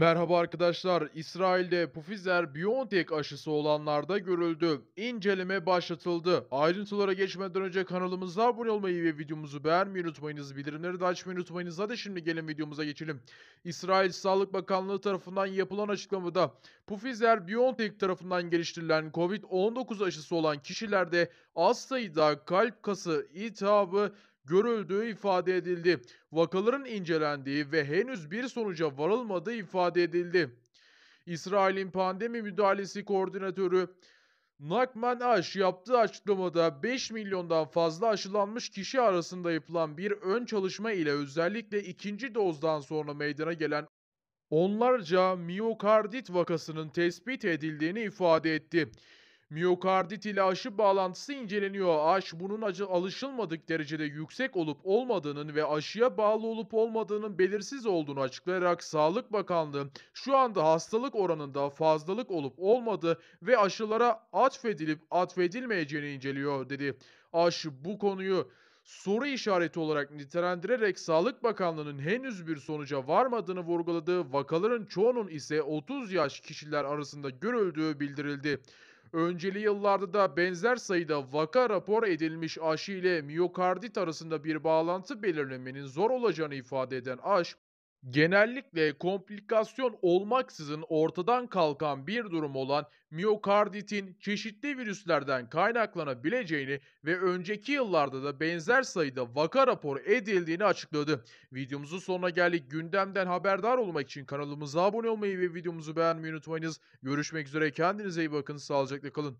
Merhaba arkadaşlar. İsrail'de Pfizer-BioNTech aşısı olanlarda görüldü. İnceleme başlatıldı. Ayrıntılara geçmeden önce kanalımıza abone olmayı ve videomuzu beğenmeyi unutmayınız. Bildirimleri de açmayı unutmayınız. Hadi şimdi gelin videomuza geçelim. İsrail Sağlık Bakanlığı tarafından yapılan açıklamada Pfizer-BioNTech tarafından geliştirilen COVID-19 aşısı olan kişilerde az sayıda kalp kası iltihabı görüldüğü ifade edildi. Vakaların incelendiği ve henüz bir sonuca varılmadığı ifade edildi. İsrail'in pandemi müdahalesi koordinatörü Nakman Aş yaptığı açıklamada 5 milyondan fazla aşılanmış kişi arasında yapılan bir ön çalışma ile özellikle ikinci dozdan sonra meydana gelen onlarca miyokardit vakasının tespit edildiğini ifade etti. Miyokardit ile aşı bağlantısı inceleniyor. Aş bunun acı alışılmadık derecede yüksek olup olmadığının ve aşıya bağlı olup olmadığının belirsiz olduğunu açıklayarak Sağlık Bakanlığı şu anda hastalık oranında fazlalık olup olmadığı ve aşılara atfedilip atfedilmeyeceğini inceliyor dedi. Aş bu konuyu soru işareti olarak nitelendirerek Sağlık Bakanlığı'nın henüz bir sonuca varmadığını vurguladığı vakaların çoğunun ise 30 yaş kişiler arasında görüldüğü bildirildi. Önceli yıllarda da benzer sayıda vaka rapor edilmiş aşı ile miyokardit arasında bir bağlantı belirlemenin zor olacağını ifade eden Aş, Genellikle komplikasyon olmaksızın ortadan kalkan bir durum olan miyokarditin çeşitli virüslerden kaynaklanabileceğini ve önceki yıllarda da benzer sayıda vaka rapor edildiğini açıkladı. Videomuzun sonuna geldik. Gündemden haberdar olmak için kanalımıza abone olmayı ve videomuzu beğenmeyi unutmayınız. Görüşmek üzere kendinize iyi bakın sağlıcakla kalın.